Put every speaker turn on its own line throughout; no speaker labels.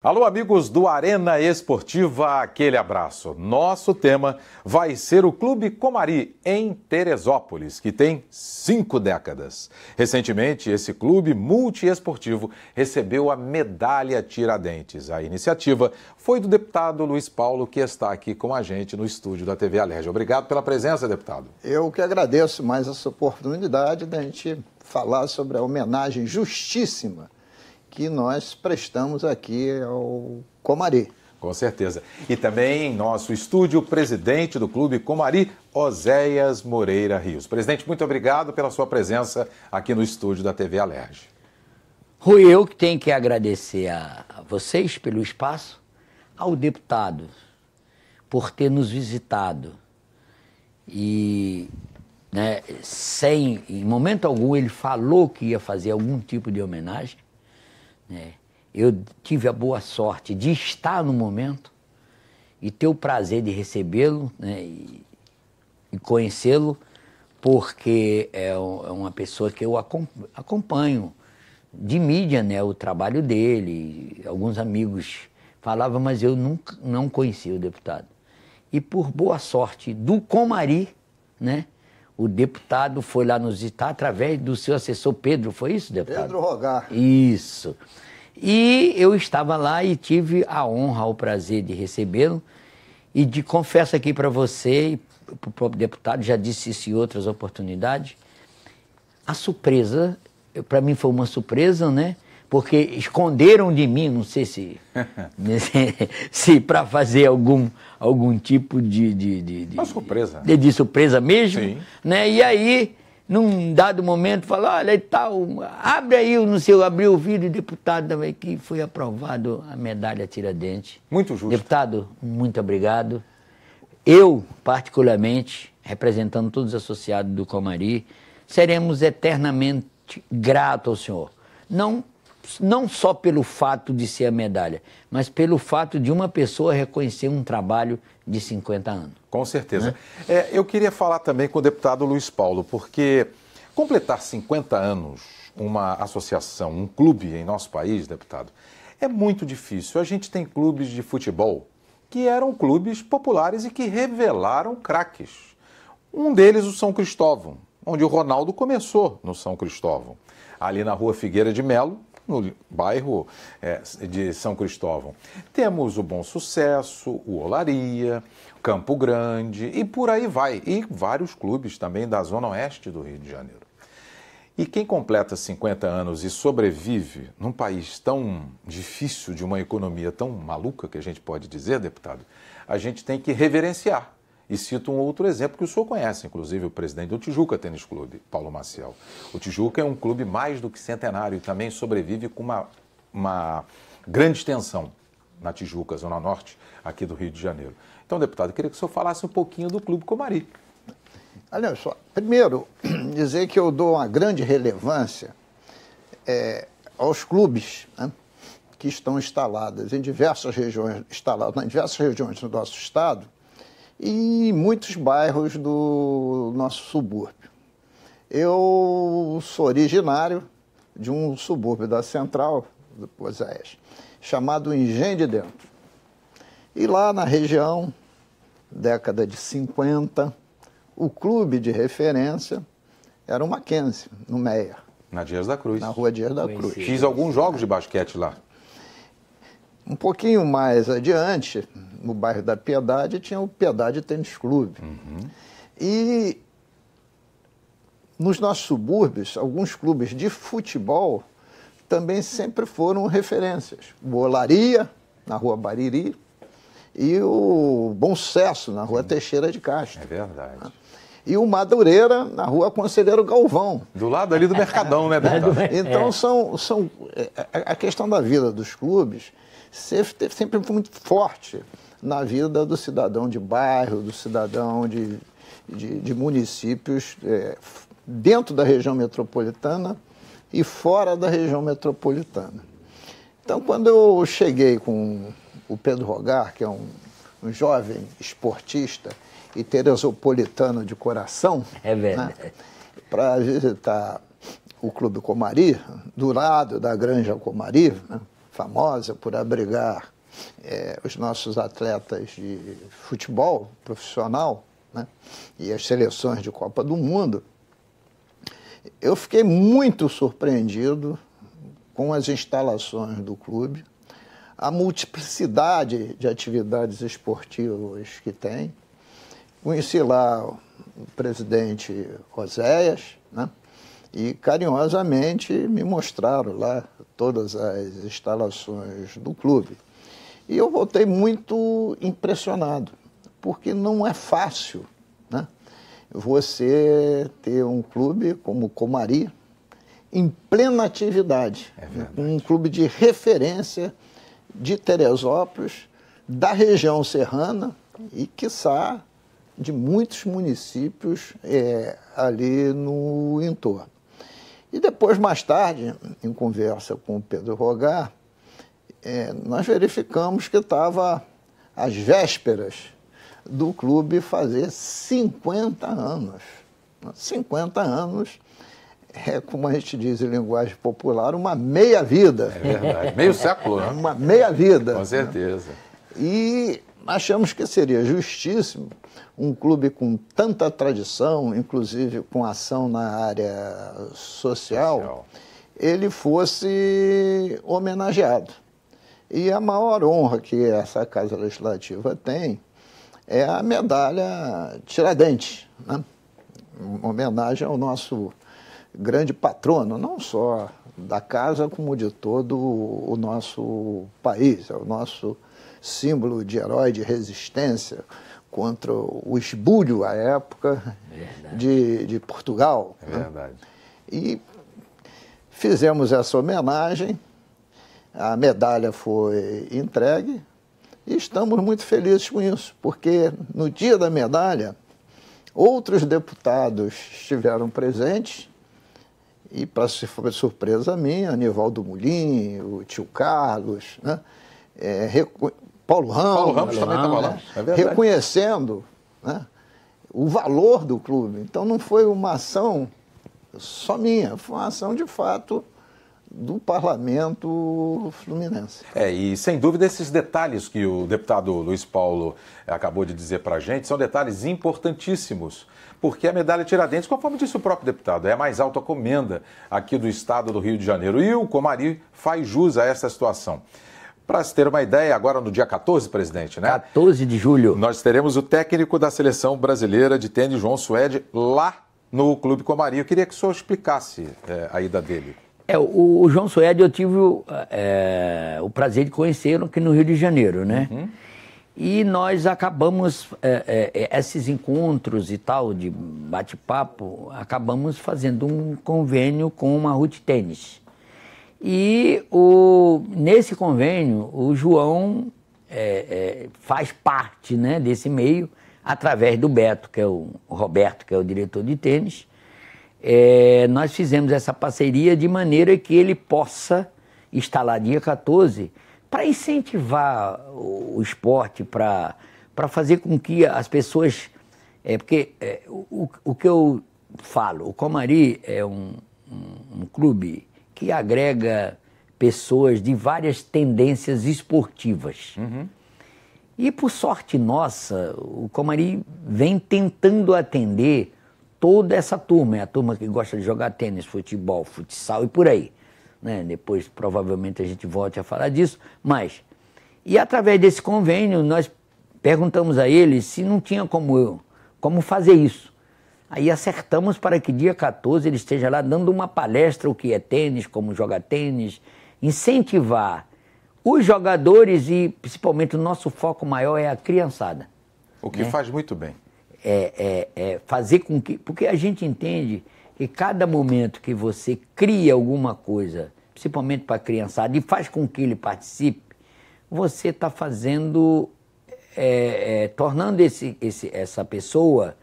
Alô, amigos do Arena Esportiva, aquele abraço. Nosso tema vai ser o Clube Comari, em Teresópolis, que tem cinco décadas. Recentemente, esse clube multiesportivo recebeu a Medalha Tiradentes. A iniciativa foi do deputado Luiz Paulo, que está aqui com a gente no estúdio da TV Alerj. Obrigado pela presença, deputado.
Eu que agradeço mais essa oportunidade da gente falar sobre a homenagem justíssima que nós prestamos aqui ao Comari.
Com certeza. E também em nosso estúdio, o presidente do Clube Comari, Oséias Moreira Rios. Presidente, muito obrigado pela sua presença aqui
no estúdio da TV Alerj. Rui, eu que tenho que agradecer a vocês pelo espaço, ao deputado por ter nos visitado. E né, sem, em momento algum, ele falou que ia fazer algum tipo de homenagem. Né? Eu tive a boa sorte de estar no momento e ter o prazer de recebê-lo né? e, e conhecê-lo, porque é, é uma pessoa que eu acompanho de mídia né? o trabalho dele. Alguns amigos falavam, mas eu nunca não conhecia o deputado. E por boa sorte do Comari, né? o deputado foi lá nos visitar tá através do seu assessor Pedro, foi isso, deputado? Pedro Rogar. Isso. E eu estava lá e tive a honra, o prazer de recebê-lo. E de confesso aqui para você e para o próprio deputado, já disse isso em outras oportunidades, a surpresa, para mim foi uma surpresa, né? porque esconderam de mim, não sei se, né, se, se para fazer algum, algum tipo de. de, de, de Uma surpresa. De, de, surpresa mesmo. Sim. Né? E aí, num dado momento, falou: olha e tal, abre aí, não sei, abriu o vídeo, deputado também, que foi aprovado a medalha Tiradentes. Muito justo. Deputado, muito obrigado. Eu, particularmente, representando todos os associados do Comari, seremos eternamente gratos ao senhor. Não não só pelo fato de ser a medalha, mas pelo fato de uma pessoa reconhecer um trabalho de 50 anos. Com certeza.
Né? É, eu queria falar também com o deputado Luiz Paulo, porque completar 50 anos uma associação, um clube em nosso país, deputado, é muito difícil. A gente tem clubes de futebol que eram clubes populares e que revelaram craques. Um deles, o São Cristóvão, onde o Ronaldo começou no São Cristóvão, ali na rua Figueira de Melo, no bairro é, de São Cristóvão. Temos o Bom Sucesso, o Olaria, Campo Grande e por aí vai. E vários clubes também da Zona Oeste do Rio de Janeiro. E quem completa 50 anos e sobrevive num país tão difícil, de uma economia tão maluca, que a gente pode dizer, deputado, a gente tem que reverenciar. E cito um outro exemplo que o senhor conhece, inclusive o presidente do Tijuca Tênis Clube, Paulo Maciel. O Tijuca é um clube mais do que centenário e também sobrevive com uma, uma grande extensão na Tijuca, Zona Norte, aqui do Rio de Janeiro. Então, deputado, queria que o senhor falasse um pouquinho do
Clube Comari. Olha só, primeiro, dizer que eu dou uma grande relevância é, aos clubes né, que estão instalados em diversas regiões, instalados em diversas regiões do nosso estado, e muitos bairros do nosso subúrbio. Eu sou originário de um subúrbio da central do Oséias, chamado Engenho de Dentro. E lá na região, década de 50, o clube de referência era o Mackenzie, no Meia.
Na Dias da Cruz. Na rua Dias da Cruz. Fiz alguns jogos de basquete lá.
Um pouquinho mais adiante, no bairro da Piedade, tinha o Piedade Tênis Clube. Uhum. E nos nossos subúrbios, alguns clubes de futebol também sempre foram referências. O Olaria, na rua Bariri, e o Bom Sucesso, na rua Sim. Teixeira de Castro. É verdade. Né? E o Madureira, na rua Conselheiro Galvão. Do lado ali do Mercadão, né, Bertão? Então, são, são é, é, a questão da vida dos clubes sempre foi muito forte na vida do cidadão de bairro, do cidadão de, de, de municípios é, dentro da região metropolitana e fora da região metropolitana. Então, quando eu cheguei com o Pedro Rogar, que é um, um jovem esportista e teresopolitano de coração, é Né, para visitar o Clube Comari, do lado da Granja Comari, né, famosa por abrigar é, os nossos atletas de futebol profissional né, e as seleções de Copa do Mundo, eu fiquei muito surpreendido com as instalações do clube, a multiplicidade de atividades esportivas que tem. Conheci lá o presidente Oséias, né? e carinhosamente me mostraram lá todas as instalações do clube. E eu voltei muito impressionado, porque não é fácil né? você ter um clube como o Comari em plena atividade, é um clube de referência de Teresópolis, da região serrana e, quiçá, de muitos municípios é, ali no entorno. E depois, mais tarde, em conversa com o Pedro Rogar, é, nós verificamos que estava às vésperas do clube fazer 50 anos. 50 anos é, como a gente diz em linguagem popular, uma meia-vida. É verdade, meio século, né? Uma meia-vida. Com
certeza.
E achamos que seria justíssimo um clube com tanta tradição, inclusive com ação na área social, social. ele fosse homenageado. E a maior honra que essa Casa Legislativa tem é a medalha Tiradentes, né? uma homenagem ao nosso grande patrono, não só da casa, como de todo o nosso país, é o nosso símbolo de herói de resistência contra o esbulho à época de, de, Portugal. É né? verdade. Né? E fizemos essa homenagem, a medalha foi entregue e estamos muito felizes com isso, porque no dia da medalha outros deputados estiveram presentes e, para surpresa minha, Anivaldo Mulim, o tio Carlos, né? é, recu... Paulo Ramos, Paulo Ramos também estava lá, é reconhecendo né, o valor do clube. Então não foi uma ação só minha, foi uma ação de fato do parlamento fluminense.
É, e sem dúvida esses detalhes que o deputado Luiz Paulo acabou de dizer para a gente são detalhes importantíssimos, porque a medalha Tiradentes, conforme disse o próprio deputado, é a mais alta comenda aqui do estado do Rio de Janeiro e o Comari faz jus a essa situação. Para se ter uma ideia, agora no dia 14, presidente, né? 14 de julho. Nós teremos o técnico da seleção brasileira de tênis, João Suede, lá no Clube Comari. Eu queria que o senhor explicasse é, a ida
dele. É, o, o João Suede eu tive é, o prazer de conhecê-lo aqui no Rio de Janeiro, né? Uhum. E nós acabamos, é, é, é esses encontros e tal, de bate-papo, acabamos fazendo um convênio com uma Ruth Tênis. E o, nesse convênio, o João é, é, faz parte né, desse meio através do Beto, que é o, o Roberto, que é o diretor de tênis. É, nós fizemos essa parceria de maneira que ele possa estar lá dia 14 para incentivar o, o esporte, para fazer com que as pessoas. É, porque é, o, o que eu falo, o Comari é um, um, um clube que agrega pessoas de várias tendências esportivas. Uhum. E por sorte nossa, o Comari vem tentando atender toda essa turma, é a turma que gosta de jogar tênis, futebol, futsal e por aí. Né? Depois provavelmente a gente volte a falar disso, mas e através desse convênio nós perguntamos a ele se não tinha como como fazer isso. Aí acertamos para que dia 14 ele esteja lá dando uma palestra, o que é tênis, como jogar tênis, incentivar os jogadores e principalmente o nosso foco maior é a criançada. O que né? faz muito bem. É, é, é fazer com que. Porque a gente entende que cada momento que você cria alguma coisa, principalmente para a criançada, e faz com que ele participe, você está fazendo. É, é, tornando esse, esse, essa pessoa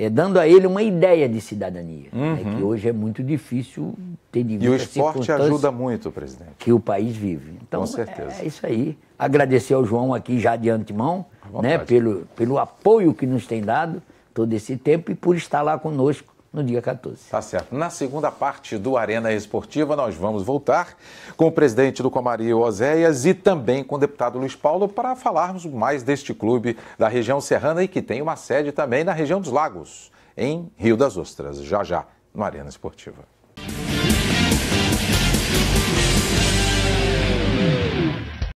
é, dando a ele uma ideia de cidadania, né, uhum. né, que hoje é muito difícil ter de E o esporte ajuda muito, presidente. Que o país vive. Então, Com certeza. É isso aí. Agradecer ao João aqui já de antemão, né, pelo, pelo apoio que nos tem dado todo esse tempo e por estar lá conosco no dia 14. Tá certo.
Na segunda parte do Arena Esportiva, nós vamos voltar com o presidente do Comario Oséias e também com o deputado Luiz Paulo para falarmos mais deste clube da região serrana e que tem uma sede também na região dos Lagos, em Rio das Ostras, já já, no Arena Esportiva.